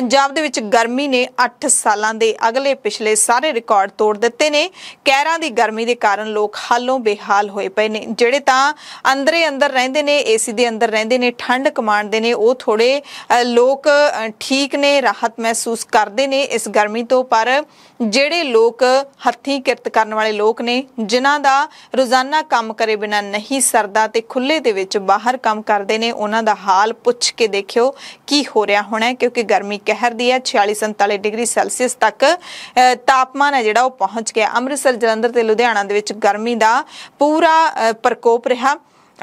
ਪੰਜਾਬ ਦੇ ਵਿੱਚ ਗਰਮੀ ਨੇ 8 ਸਾਲਾਂ ਦੇ ਅਗਲੇ ਪਿਛਲੇ ਸਾਰੇ ਰਿਕਾਰਡ ਤੋੜ ਦਿੱਤੇ ਨੇ ਕਹਿਰਾਂ ਦੀ ਗਰਮੀ ਦੇ ਕਾਰਨ ਲੋਕ ਹਾਲੋਂ ਬੇਹਾਲ ਹੋਏ ਪਏ ਨੇ ਜਿਹੜੇ ਤਾਂ ਅੰਦਰੇ ਅੰਦਰ ਰਹਿੰਦੇ ਨੇ ਏਸੀ ਦੇ ਅੰਦਰ ਰਹਿੰਦੇ ਨੇ ਠੰਡ ਕਮਾਣਦੇ ਨੇ ਉਹ ਥੋੜੇ ਲੋਕ ਠੀਕ ਨੇ ਰਾਹਤ ਮਹਿਸੂਸ ਕਰਦੇ ਨੇ ਇਸ ਗਰਮੀ ਤੋਂ ਪਰ ਜਿਹੜੇ ਲੋਕ ਹੱਥੀਂ ਕਿਰਤ ਕਰਨ ਵਾਲੇ ਲੋਕ ਨੇ ਜਿਨ੍ਹਾਂ ਦਾ ਰੋਜ਼ਾਨਾ ਕੰਮ ਕਰੇ ਬਿਨਾ ਨਹੀਂ ਸਰਦਾ ਤੇ ਖੁੱਲੇ ਦੇ ਵਿੱਚ ਬਾਹਰ ਕੰਮ ਕਰਦੇ ਨੇ ਉਹਨਾਂ ਦਾ ਹਾਲ ਪੁੱਛ ਕੇ ਦੇਖਿਓ ਕੀ ਹੋ ਰਿਹਾ ਹੋਣਾ ਕਿਉਂਕਿ ਗਰਮੀ ਕਹਿਰ ਦੀ ਹੈ 46 47 ਡਿਗਰੀ ਸੈਲਸੀਅਸ ਤੱਕ ਤਾਪਮਾਨ ਹੈ ਜਿਹੜਾ ਉਹ ਪਹੁੰਚ ਗਿਆ ਅੰਮ੍ਰਿਤਸਰ ਜਲੰਧਰ ਤੇ ਲੁਧਿਆਣਾ ਦੇ ਵਿੱਚ ਗਰਮੀ ਦਾ ਪੂਰਾ ਪ੍ਰਕੋਪ ਰਿਹਾ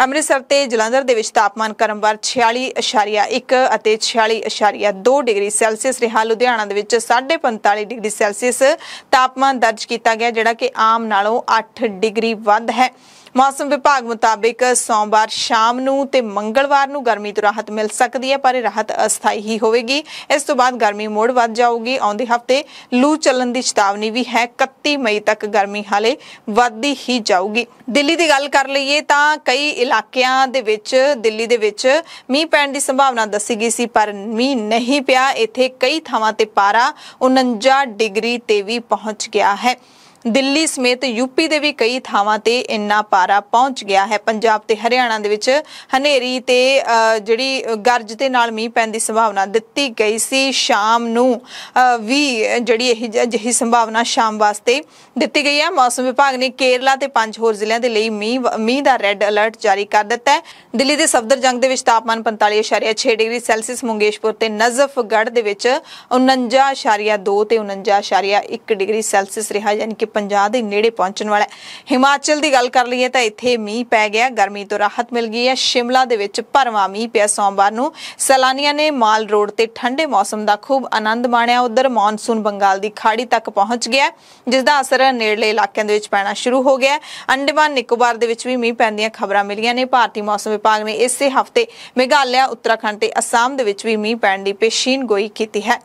ਅੰਮ੍ਰਿਤਸਰ ਤੇ ਜਲੰਧਰ ਦੇ ਵਿੱਚ ਤਾਪਮਾਨ ਕਰਮਵਾਰ 46.1 ਅਤੇ 46.2 ਡਿਗਰੀ ਸੈਲਸੀਅਸ ਰਿਹਾ ਲੁਧਿਆਣਾ ਦੇ ਵਿੱਚ 45.5 ਡਿਗਰੀ ਸੈਲਸੀਅਸ ਤਾਪਮਾਨ ਦਰਜ ਕੀਤਾ ਗਿਆ ਜਿਹੜਾ ਕਿ ਆਮ ਨਾਲੋਂ 8 ਡਿਗਰੀ ਵੱਧ ਹੈ ਮੌਸਮ ਵਿਭਾਗ ਮੁਤਾਬਕ ਸੋਮਵਾਰ ਸ਼ਾਮ ਨੂੰ ਤੇ ਮੰਗਲਵਾਰ ਨੂੰ ਗਰਮੀ ਤੋਂ ਰਾਹਤ ਮਿਲ ਸਕਦੀ ਹੈ ਪਰ ਇਹ ਰਾਹਤ ਅਸਥਾਈ ਹੀ ਹੋਵੇਗੀ ਇਸ ਤੋਂ ਬਾਅਦ ਗਰਮੀ ਮੋੜ ਵੱਧ ਜਾਊਗੀ ਆਉਂਦੇ ਹਫਤੇ ਲੂ ਚੱਲਣ ਦੀ ਚੇਤਾਵਨੀ ਵੀ ਹੈ 31 ਮਈ ਤੱਕ ਗਰਮੀ ਹਾਲੇ ਵੱਧਦੀ ਹੀ ਜਾਊਗੀ ਦਿੱਲੀ ਦੀ ਗੱਲ ਕਰ ਲਈਏ ਤਾਂ ਕਈ ਇਲਾਕਿਆਂ ਦੇ ਵਿੱਚ ਦਿੱਲੀ ਦੇ ਵਿੱਚ ਮੀਂਹ ਪੈਣ ਦੀ ਸੰਭਾਵਨਾ ਦੱਸੀ ਗਈ ਸੀ ਪਰ ਮੀਂਹ ਨਹੀਂ ਪਿਆ ਇੱਥੇ ਕਈ ਥਾਵਾਂ ਤੇ ਪਾਰਾ 49 ਡਿਗਰੀ ਤੇ ਵੀ ਪਹੁੰਚ ਗਿਆ ਹੈ ਦਿੱਲੀ ਸਮੇਤ ਯੂਪੀ ਦੇ ਵੀ ਕਈ ਥਾਵਾਂ ਤੇ ਇੰਨਾ ਪਾਰਾ ਪਹੁੰਚ ਗਿਆ ਹੈ ਪੰਜਾਬ ਤੇ ਹਰਿਆਣਾ ਦੇ ਵਿੱਚ ਹਨੇਰੀ ਤੇ ਜਿਹੜੀ ਗਰਜ ਦੇ ਨਾਲ ਮੀਂਹ ਪੈਣ ਦੀ ਸੰਭਾਵਨਾ ਦਿੱਤੀ ਗਈ ਸੀ ਸ਼ਾਮ ਨੂੰ ਵੀ ਜਿਹੜੀ ਇਹ ਜਿਹੀ ਸੰਭਾਵਨਾ ਸ਼ਾਮ ਵਾਸਤੇ ਦਿੱਤੀ ਗਈ ਹੈ ਮੌਸਮ ਵਿਭਾਗ ਨੇ ਕੇਰਲਾ ਤੇ ਪੰਜ ਹੋਰ ਜ਼ਿਲ੍ਹਿਆਂ ਦੇ ਲਈ ਮੀਂਹ ਮੀਂਹ ਦਾ ਰੈੱਡ ਅਲਰਟ ਜਾਰੀ ਕਰ ਦਿੱਤਾ ਹੈ ਦਿੱਲੀ ਦੇ ਸਫਦਰਜੰਗ ਦੇ ਵਿੱਚ ਤਾਪਮਾਨ 45.6 ਡਿਗਰੀ ਸੈਲਸੀਅਸ ਮੁੰਗੇਸ਼ਪੁਰ ਤੇ ਨਜ਼ਫਗੜ੍ਹ ਦੇ ਵਿੱਚ 49.2 ਤੇ 49.1 ਡਿਗਰੀ ਸੈਲਸੀਅਸ ਰਿਹਾ ਯਾਨੀ ਕਿ 50 ਦੇ ਨੇੜੇ ਪਹੁੰਚਣ ਵਾਲਾ ਹੈ ਹਿਮਾਚਲ ਦੀ ਗੱਲ ਕਰ ਲਈਏ ਤਾਂ ਇੱਥੇ ਮੀਂਹ ਪੈ ਗਿਆ ਗਰਮੀ ਤੋਂ ਰਾਹਤ ਮਿਲ ਗਈ ਹੈ ਸ਼ਿਮਲਾ ਦੇ ਵਿੱਚ ਭਰਵਾਂ ਮੀਂਹ ਪਿਆ ਸੋਮਵਾਰ ਨੂੰ ਸੈਲਾਨੀਆਂ ਨੇ ਮਾਲ ਰੋਡ ਤੇ ਠੰਡੇ ਮੌਸਮ ਦਾ ਖੂਬ ਆਨੰਦ ਮਾਣਿਆ ਉਧਰ ਮੌਨਸੂਨ ਬੰਗਾਲ ਦੀ ਖਾੜੀ ਤੱਕ ਪਹੁੰਚ ਗਿਆ ਜਿਸ ਦਾ ਅਸਰ ਨੇੜਲੇ ਇਲਾਕਿਆਂ ਦੇ ਵਿੱਚ ਪੈਣਾ ਸ਼ੁਰੂ ਹੋ ਗਿਆ ਅੰਡੇਮਾਨ ਨਿਕੋਬਾਰ ਦੇ ਵਿੱਚ ਵੀ ਮੀਂਹ ਪੈਣ ਦੀਆਂ ਖਬਰਾਂ ਮਿਲੀਆਂ ਨੇ ਭਾਰਤੀ ਮੌਸਮ ਵਿਭਾਗ ਨੇ ਇਸੇ ਹਫ਼ਤੇ ਮੇਘਾਲਿਆ ਉੱਤਰਾਖੰਡ ਤੇ ਅਸਾਮ ਦੇ ਵਿੱਚ ਵੀ ਮੀਂਹ ਪੈਣ ਦੀ ਪੇਸ਼ੀਨਗੋਈ ਕੀਤੀ ਹੈ